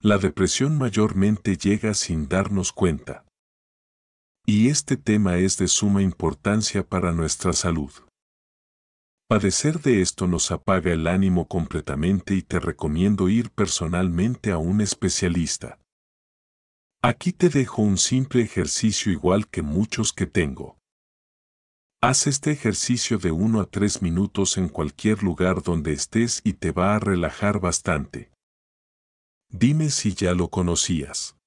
La depresión mayormente llega sin darnos cuenta. Y este tema es de suma importancia para nuestra salud. Padecer de esto nos apaga el ánimo completamente y te recomiendo ir personalmente a un especialista. Aquí te dejo un simple ejercicio igual que muchos que tengo. Haz este ejercicio de 1 a 3 minutos en cualquier lugar donde estés y te va a relajar bastante dime si ya lo conocías.